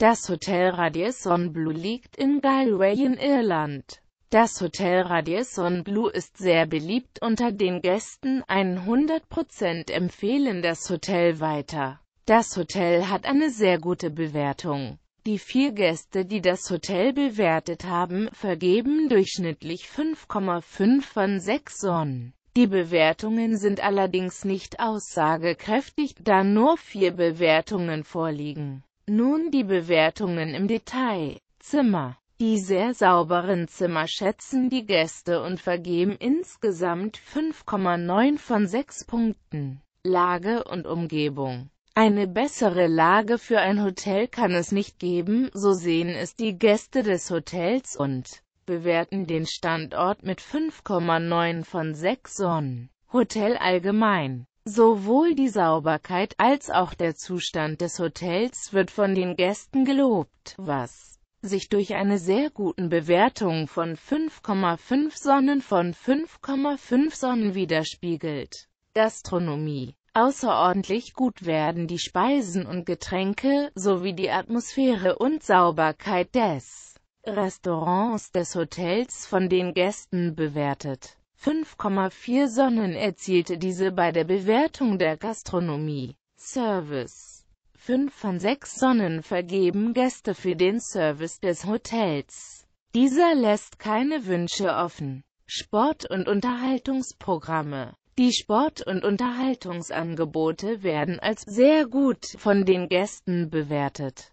Das Hotel Radisson Blue liegt in Galway in Irland. Das Hotel Radisson Blue ist sehr beliebt unter den Gästen, 100% empfehlen das Hotel weiter. Das Hotel hat eine sehr gute Bewertung. Die vier Gäste, die das Hotel bewertet haben, vergeben durchschnittlich 5,5 von 6 Sonnen. Die Bewertungen sind allerdings nicht aussagekräftig, da nur vier Bewertungen vorliegen. Nun die Bewertungen im Detail. Zimmer. Die sehr sauberen Zimmer schätzen die Gäste und vergeben insgesamt 5,9 von 6 Punkten. Lage und Umgebung. Eine bessere Lage für ein Hotel kann es nicht geben, so sehen es die Gäste des Hotels und bewerten den Standort mit 5,9 von 6 Sonnen. Hotel allgemein. Sowohl die Sauberkeit als auch der Zustand des Hotels wird von den Gästen gelobt, was sich durch eine sehr guten Bewertung von 5,5 Sonnen von 5,5 Sonnen widerspiegelt. Gastronomie Außerordentlich gut werden die Speisen und Getränke, sowie die Atmosphäre und Sauberkeit des Restaurants des Hotels von den Gästen bewertet. 5,4 Sonnen erzielte diese bei der Bewertung der Gastronomie. Service 5 von 6 Sonnen vergeben Gäste für den Service des Hotels. Dieser lässt keine Wünsche offen. Sport- und Unterhaltungsprogramme Die Sport- und Unterhaltungsangebote werden als sehr gut von den Gästen bewertet.